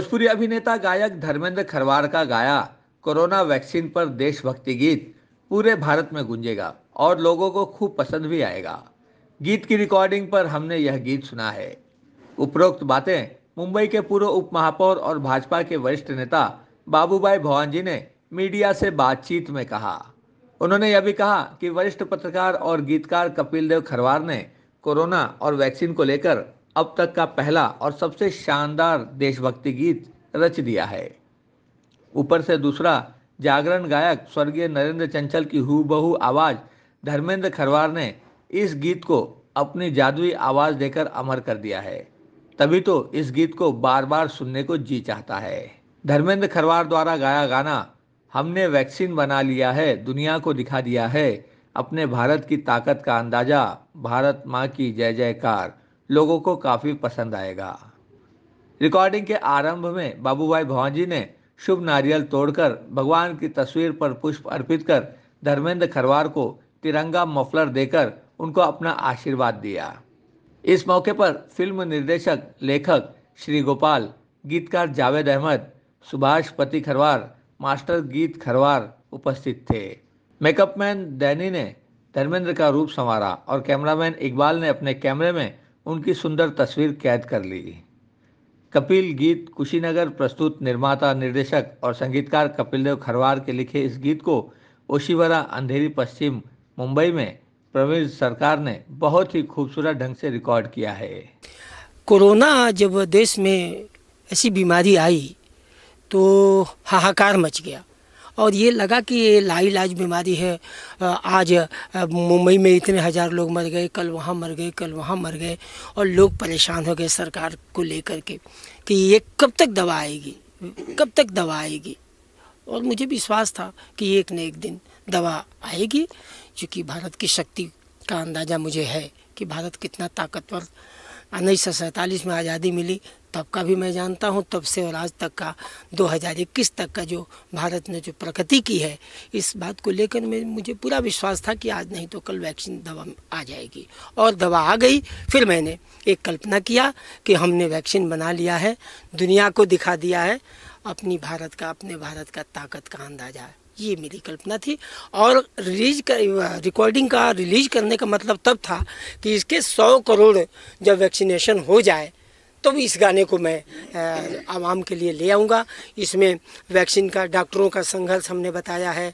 भोजपुरी अभिनेता गायक धर्मेंद्र खरवार का गाया कोरोना वैक्सीन पर देशभक्ति गीत पूरे भारत में गूंजेगा और लोगों को खूब पसंद भी आएगा गीत की रिकॉर्डिंग पर हमने यह गीत सुना है उपरोक्त बातें मुंबई के पूर्व उप महापौर और भाजपा के वरिष्ठ नेता बाबूभाई भवान जी ने मीडिया से बातचीत में कहा उन्होंने यह भी कहा कि वरिष्ठ पत्रकार और गीतकार कपिल देव खरवार ने कोरोना और वैक्सीन को लेकर अब तक का पहला और सबसे शानदार देशभक्ति गीत रच दिया है ऊपर से दूसरा जागरण गायक स्वर्गीय नरेंद्र चंचल की हूबहू आवाज धर्मेंद्र खरवार ने इस गीत को अपनी जादुई आवाज देकर अमर कर दिया है तभी तो इस गीत को बार बार सुनने को जी चाहता है धर्मेंद्र खरवार द्वारा गाया गाना हमने वैक्सीन बना लिया है दुनिया को दिखा दिया है अपने भारत की ताकत का अंदाजा भारत माँ की जय जयकार लोगों को काफ़ी पसंद आएगा रिकॉर्डिंग के आरंभ में बाबू बाबूभाई भवानजी ने शुभ नारियल तोड़कर भगवान की तस्वीर पर पुष्प अर्पित कर धर्मेंद्र खरवार को तिरंगा मफलर देकर उनको अपना आशीर्वाद दिया इस मौके पर फिल्म निर्देशक लेखक श्री गोपाल गीतकार जावेद अहमद सुभाष पति खरवार मास्टर गीत खरवार उपस्थित थे मेकअप मैन दैनी ने धर्मेंद्र का रूप संवारा और कैमरामैन इकबाल ने अपने कैमरे में उनकी सुंदर तस्वीर कैद कर ली कपिल गीत कुशीनगर प्रस्तुत निर्माता निर्देशक और संगीतकार कपिल देव खरवार के लिखे इस गीत को ओशीवरा अंधेरी पश्चिम मुंबई में प्रवीण सरकार ने बहुत ही खूबसूरत ढंग से रिकॉर्ड किया है कोरोना जब देश में ऐसी बीमारी आई तो हाहाकार मच गया और ये लगा कि ये लाइलाज बीमारी है आज मुंबई में इतने हज़ार लोग मर गए कल वहाँ मर गए कल वहाँ मर गए और लोग परेशान हो गए सरकार को लेकर के कि ये कब तक दवा आएगी कब तक दवा आएगी और मुझे विश्वास था कि एक न एक दिन दवा आएगी क्योंकि भारत की शक्ति का अंदाज़ा मुझे है कि भारत कितना ताकतवर उन्नीस सौ सैंतालीस में आज़ादी मिली तब का भी मैं जानता हूँ तब से और आज तक का 2021 तक का जो भारत ने जो प्रगति की है इस बात को लेकर मैं मुझे पूरा विश्वास था कि आज नहीं तो कल वैक्सीन दवा आ जाएगी और दवा आ गई फिर मैंने एक कल्पना किया कि हमने वैक्सीन बना लिया है दुनिया को दिखा दिया है अपनी भारत का अपने भारत का ताकत का अंदाजा है ये मेरी कल्पना थी और रिलीज कर रिकॉर्डिंग का रिलीज करने का मतलब तब था कि इसके सौ करोड़ जब वैक्सीनेशन हो जाए तब तो भी इस गाने को मैं आवाम के लिए ले आऊँगा इसमें वैक्सीन का डॉक्टरों का संघर्ष हमने बताया है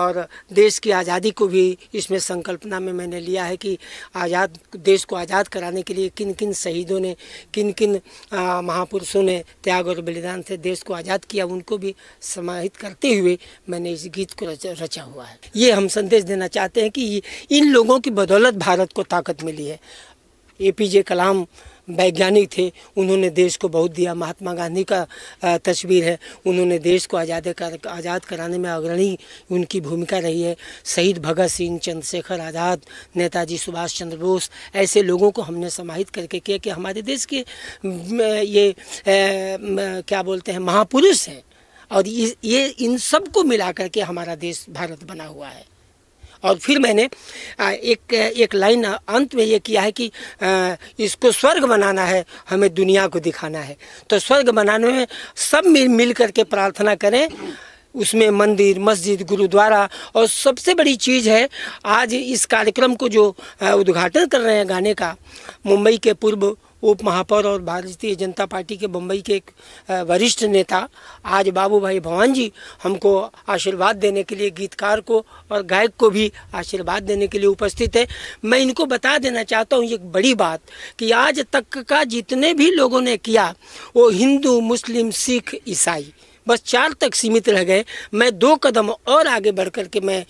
और देश की आज़ादी को भी इसमें संकल्पना में मैंने लिया है कि आज़ाद देश को आज़ाद कराने के लिए किन किन शहीदों ने किन किन महापुरुषों ने त्याग और बलिदान से देश को आज़ाद किया उनको भी समाहित करते हुए मैंने इस गीत को रचा हुआ है ये हम संदेश देना चाहते हैं कि इन लोगों की बदौलत भारत को ताकत मिली है ए पी जे कलाम वैज्ञानिक थे उन्होंने देश को बहुत दिया महात्मा गांधी का तस्वीर है उन्होंने देश को आज़ाद कर आज़ाद कराने में अग्रणी उनकी भूमिका रही है शहीद भगत सिंह चंद्रशेखर आज़ाद नेताजी सुभाष चंद्र बोस ऐसे लोगों को हमने समाहित करके किया कि हमारे देश के ये क्या बोलते हैं महापुरुष हैं और ये इन सबको मिला करके हमारा देश भारत बना हुआ है और फिर मैंने एक एक लाइन अंत में ये किया है कि इसको स्वर्ग बनाना है हमें दुनिया को दिखाना है तो स्वर्ग बनाने में सब मिल मिल करके प्रार्थना करें उसमें मंदिर मस्जिद गुरुद्वारा और सबसे बड़ी चीज़ है आज इस कार्यक्रम को जो उद्घाटन कर रहे हैं गाने का मुंबई के पूर्व उप महापौर और भारतीय जनता पार्टी के बम्बई के एक वरिष्ठ नेता आज बाबू भाई भवान जी हमको आशीर्वाद देने के लिए गीतकार को और गायक को भी आशीर्वाद देने के लिए उपस्थित है मैं इनको बता देना चाहता हूँ एक बड़ी बात कि आज तक का जितने भी लोगों ने किया वो हिंदू मुस्लिम सिख ईसाई बस चार तक सीमित रह गए मैं दो कदम और आगे बढ़ कर के मैं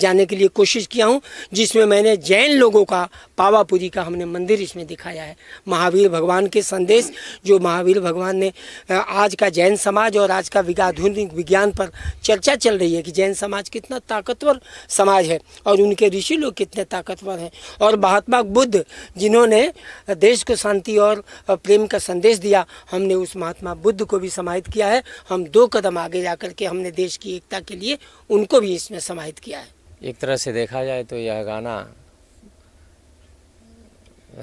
जाने के लिए कोशिश किया हूँ जिसमें मैंने जैन लोगों का पावापुरी का हमने मंदिर इसमें दिखाया है महावीर भगवान के संदेश जो महावीर भगवान ने आज का जैन समाज और आज का आधुनिक विज्ञान पर चर्चा चल रही है कि जैन समाज कितना ताकतवर समाज है और उनके ऋषि लोग कितने ताकतवर हैं और महात्मा बुद्ध जिन्होंने देश को शांति और प्रेम का संदेश दिया हमने उस महात्मा बुद्ध को भी समाहित किया है हम दो कदम आगे जा करके हमने देश की एकता के लिए उनको भी इसमें समाहित किया है एक तरह से देखा जाए तो यह गाना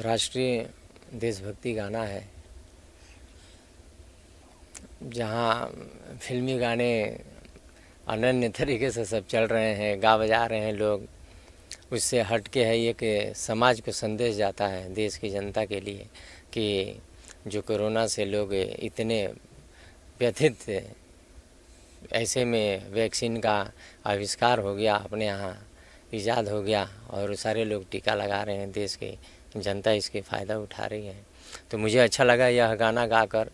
राष्ट्रीय देशभक्ति गाना है जहाँ फिल्मी गाने अनन्य तरीके से सब चल रहे हैं गा बजा रहे हैं लोग उससे हट के है ये कि समाज को संदेश जाता है देश की जनता के लिए कि जो कोरोना से लोग इतने व्यथित थे ऐसे में वैक्सीन का आविष्कार हो गया अपने यहाँ ईजाद हो गया और सारे लोग टीका लगा रहे हैं देश के जनता इसके फ़ायदा उठा रही है तो मुझे अच्छा लगा यह गाना गाकर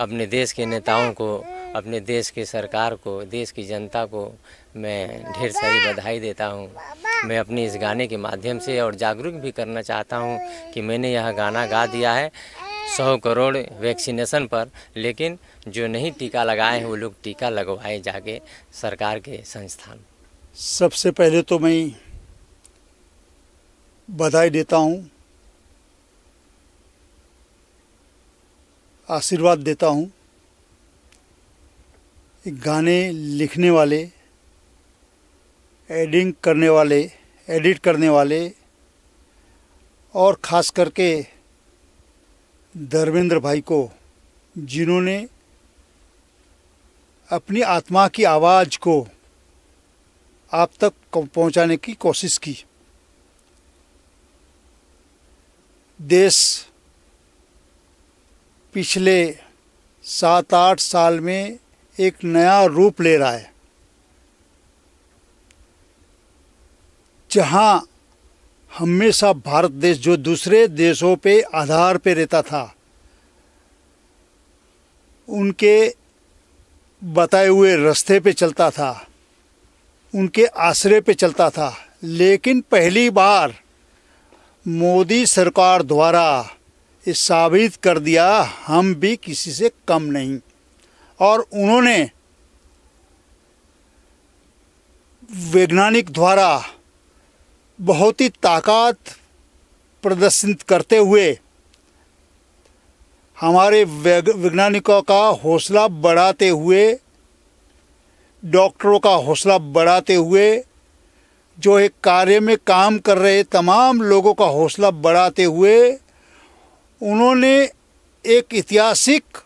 अपने देश के नेताओं को अपने देश के सरकार को देश की जनता को मैं ढेर सारी बधाई देता हूँ मैं अपने इस गाने के माध्यम से और जागरूक भी करना चाहता हूँ कि मैंने यह गाना गा दिया है सौ करोड़ वैक्सीनेशन पर लेकिन जो नहीं टीका लगाए हैं वो लोग टीका लगवाए जाके सरकार के संस्थान सबसे पहले तो मैं बधाई देता हूँ आशीर्वाद देता हूँ गाने लिखने वाले एडिंग करने वाले एडिट करने वाले और ख़ास करके धर्मेंद्र भाई को जिन्होंने अपनी आत्मा की आवाज़ को आप तक पहुंचाने की कोशिश की देश पिछले सात आठ साल में एक नया रूप ले रहा है जहाँ हमेशा भारत देश जो दूसरे देशों पे आधार पे रहता था उनके बताए हुए रास्ते पे चलता था उनके आश्रय पे चलता था लेकिन पहली बार मोदी सरकार द्वारा ये साबित कर दिया हम भी किसी से कम नहीं और उन्होंने वैज्ञानिक द्वारा बहुत ही ताकत प्रदर्शित करते हुए हमारे वैज्ञानिकों का हौसला बढ़ाते हुए डॉक्टरों का हौसला बढ़ाते हुए जो एक कार्य में काम कर रहे तमाम लोगों का हौसला बढ़ाते हुए उन्होंने एक ऐतिहासिक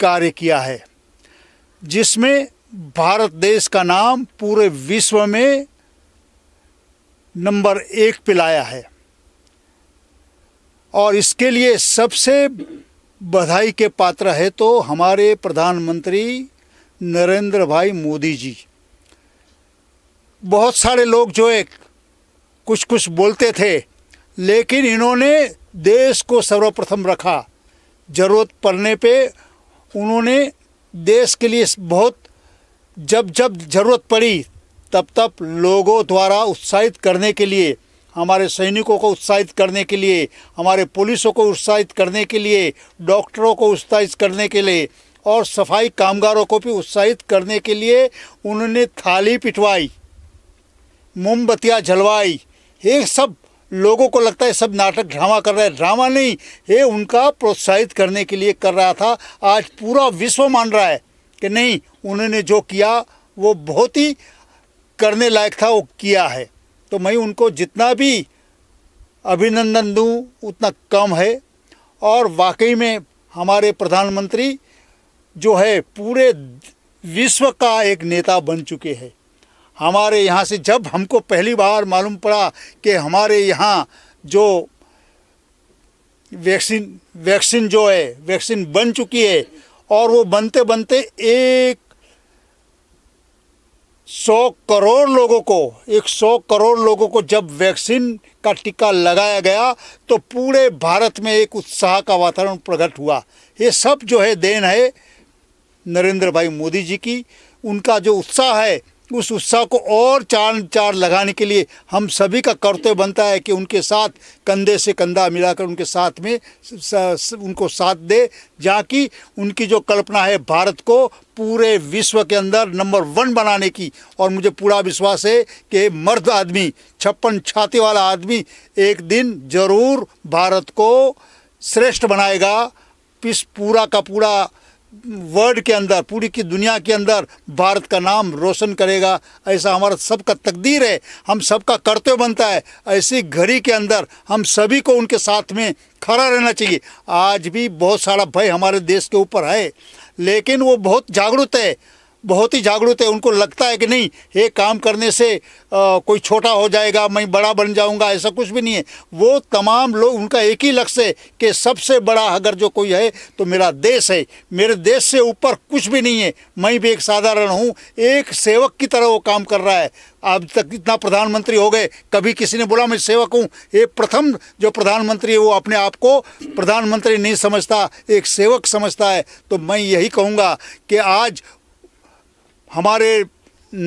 कार्य किया है जिसमें भारत देश का नाम पूरे विश्व में नंबर एक पे लाया है और इसके लिए सबसे बधाई के पात्र है तो हमारे प्रधानमंत्री नरेंद्र भाई मोदी जी बहुत सारे लोग जो एक कुछ कुछ बोलते थे लेकिन इन्होंने देश को सर्वप्रथम रखा ज़रूरत पड़ने पे उन्होंने देश के लिए बहुत जब जब ज़रूरत पड़ी तब तब लोगों द्वारा उत्साहित करने के लिए हमारे सैनिकों को उत्साहित करने के लिए हमारे पुलिसों को उत्साहित करने के लिए डॉक्टरों को उत्साहित करने के लिए और सफाई कामगारों को भी उत्साहित करने के लिए उन्होंने थाली पिटवाई मोमबत्तियाँ जलवाई ये सब लोगों को लगता है सब नाटक ड्रामा कर रहा है ड्रामा नहीं ये उनका प्रोत्साहित करने के लिए कर रहा था आज पूरा विश्व मान रहा है कि नहीं उन्होंने जो किया वो बहुत ही करने लायक था वो किया है तो मैं उनको जितना भी अभिनंदन दूँ उतना कम है और वाकई में हमारे प्रधानमंत्री जो है पूरे विश्व का एक नेता बन चुके हैं हमारे यहाँ से जब हमको पहली बार मालूम पड़ा कि हमारे यहाँ जो वैक्सीन वैक्सीन जो है वैक्सीन बन चुकी है और वो बनते बनते एक सौ करोड़ लोगों को एक सौ करोड़ लोगों को जब वैक्सीन का टीका लगाया गया तो पूरे भारत में एक उत्साह का वातावरण प्रकट हुआ ये सब जो है देन है नरेंद्र भाई मोदी जी की उनका जो उत्साह है उस उत्साह को और चार चार लगाने के लिए हम सभी का कर्तव्य बनता है कि उनके साथ कंधे से कंधा मिलाकर उनके साथ में स, उनको साथ दे जाकि उनकी जो कल्पना है भारत को पूरे विश्व के अंदर नंबर वन बनाने की और मुझे पूरा विश्वास है कि मर्द आदमी छप्पन छाती वाला आदमी एक दिन ज़रूर भारत को श्रेष्ठ बनाएगा इस पूरा का पूरा वर्ल्ड के अंदर पूरी की दुनिया के अंदर भारत का नाम रोशन करेगा ऐसा हमारा सबका तकदीर है हम सबका कर्तव्य बनता है ऐसी घड़ी के अंदर हम सभी को उनके साथ में खड़ा रहना चाहिए आज भी बहुत सारा भय हमारे देश के ऊपर है लेकिन वो बहुत जागरूक है बहुत ही जागरूक है उनको लगता है कि नहीं ये काम करने से आ, कोई छोटा हो जाएगा मैं बड़ा बन जाऊंगा ऐसा कुछ भी नहीं है वो तमाम लोग उनका एक ही लक्ष्य है कि सबसे बड़ा अगर जो कोई है तो मेरा देश है मेरे देश से ऊपर कुछ भी नहीं है मैं भी एक साधारण हूँ एक सेवक की तरह वो काम कर रहा है अब तक इतना प्रधानमंत्री हो गए कभी किसी ने बोला मैं सेवक हूँ ये प्रथम जो प्रधानमंत्री है वो अपने आप को प्रधानमंत्री नहीं समझता एक सेवक समझता है तो मैं यही कहूँगा कि आज हमारे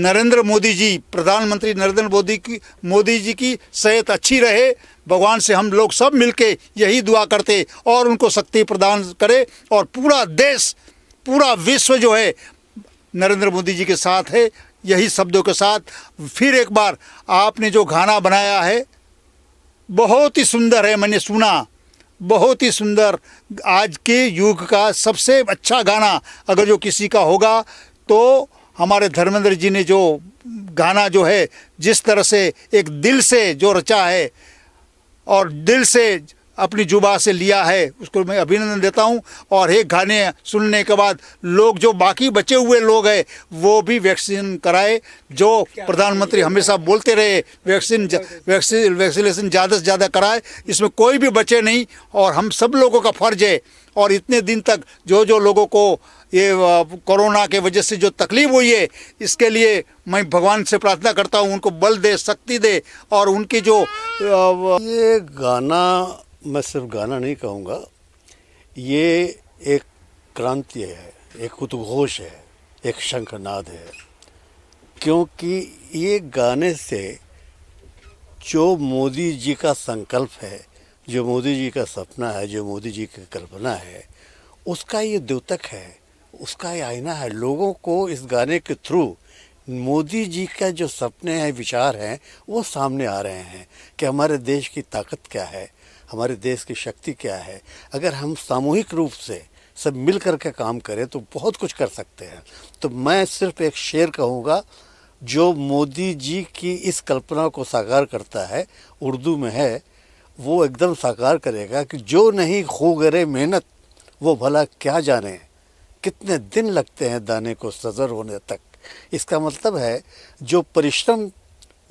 नरेंद्र मोदी जी प्रधानमंत्री नरेंद्र मोदी की मोदी जी की सेहत अच्छी रहे भगवान से हम लोग सब मिलके यही दुआ करते और उनको शक्ति प्रदान करे और पूरा देश पूरा विश्व जो है नरेंद्र मोदी जी के साथ है यही शब्दों के साथ फिर एक बार आपने जो गाना बनाया है बहुत ही सुंदर है मैंने सुना बहुत ही सुंदर आज के युग का सबसे अच्छा गाना अगर जो किसी का होगा तो हमारे धर्मेंद्र जी ने जो गाना जो है जिस तरह से एक दिल से जो रचा है और दिल से अपनी जुबा से लिया है उसको मैं अभिनंदन देता हूं और एक गाने सुनने के बाद लोग जो बाकी बचे हुए लोग हैं वो भी वैक्सीन कराए जो प्रधानमंत्री हमेशा बोलते रहे वैक्सीन वैक्सीन वैक्सीनेशन ज़्यादा से ज़्यादा कराए इसमें कोई भी बचे नहीं और हम सब लोगों का फर्ज है और इतने दिन तक जो जो लोगों को ये कोरोना के वजह से जो तकलीफ हुई है इसके लिए मैं भगवान से प्रार्थना करता हूँ उनको बल दे शक्ति दे और उनकी जो ये गाना मैं सिर्फ गाना नहीं कहूँगा ये एक क्रांति है एक उद्घोष है एक शंखनाद है क्योंकि ये गाने से जो मोदी जी का संकल्प है जो मोदी जी का सपना है जो मोदी जी की कल्पना है उसका ये द्योतक है उसका ये आईना है लोगों को इस गाने के थ्रू मोदी जी का जो सपने हैं विचार हैं वो सामने आ रहे हैं कि हमारे देश की ताकत क्या है हमारे देश की शक्ति क्या है अगर हम सामूहिक रूप से सब मिल कर के काम करें तो बहुत कुछ कर सकते हैं तो मैं सिर्फ एक शेर कहूँगा जो मोदी जी की इस कल्पना को साकार करता है उर्दू में है वो एकदम साकार करेगा कि जो नहीं खो गरे मेहनत वो भला क्या जाने कितने दिन लगते हैं दाने को सजर होने तक इसका मतलब है जो परिश्रम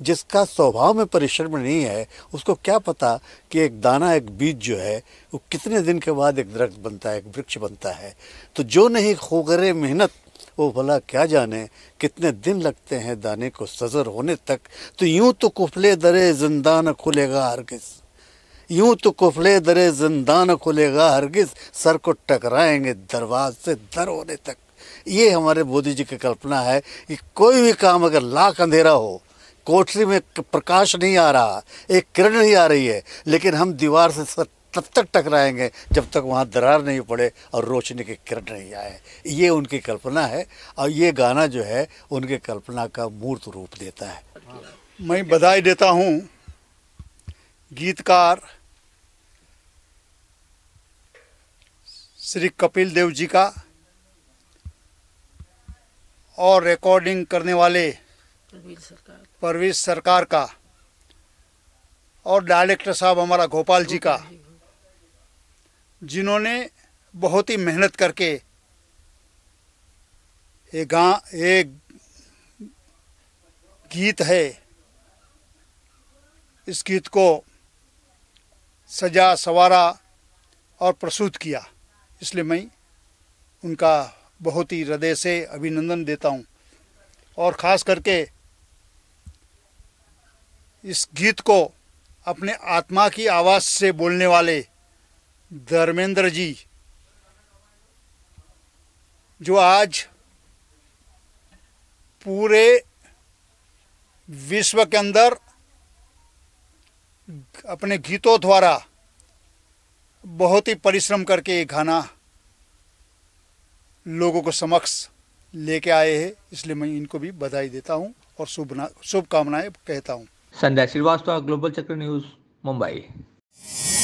जिसका स्वभाव में परिश्रम नहीं है उसको क्या पता कि एक दाना एक बीज जो है वो कितने दिन के बाद एक दरख्त बनता है एक वृक्ष बनता है तो जो नहीं खोगरे मेहनत वो भला क्या जाने कितने दिन लगते हैं दाने को सजर होने तक तो यूं तो कुफले दरे जिंदा न खुलेगा हर किस यूं तो कुफले दरे जिंदान खुलेगा हरगिज सर को टकराएंगे दरवाज से दर होने तक ये हमारे मोदी जी की कल्पना है कि कोई भी काम अगर लाख अंधेरा हो कोठरी में प्रकाश नहीं आ रहा एक किरण नहीं आ रही है लेकिन हम दीवार से सर तब तक टकराएंगे जब तक वहाँ दरार नहीं पड़े और रोशनी के किरण नहीं आए ये उनकी कल्पना है और ये गाना जो है उनके कल्पना का मूर्त रूप देता है मैं बधाई देता हूँ गीतकार श्री कपिल देव जी का और रिकॉर्डिंग करने वाले परवीज सरकार का और डायरेक्टर साहब हमारा गोपाल जी का जिन्होंने बहुत ही मेहनत करके ये गा ये गीत है इस गीत को सजा सवारा और प्रस्तुत किया इसलिए मैं उनका बहुत ही हृदय से अभिनंदन देता हूँ और ख़ास करके इस गीत को अपने आत्मा की आवाज़ से बोलने वाले धर्मेंद्र जी जो आज पूरे विश्व के अंदर अपने गीतों द्वारा बहुत ही परिश्रम करके ये खाना लोगों को समक्ष लेके आए हैं इसलिए मैं इनको भी बधाई देता हूँ और शुभ शुभकामनाएं कहता हूँ संध्या श्रीवास्तव ग्लोबल चक्र न्यूज़ मुंबई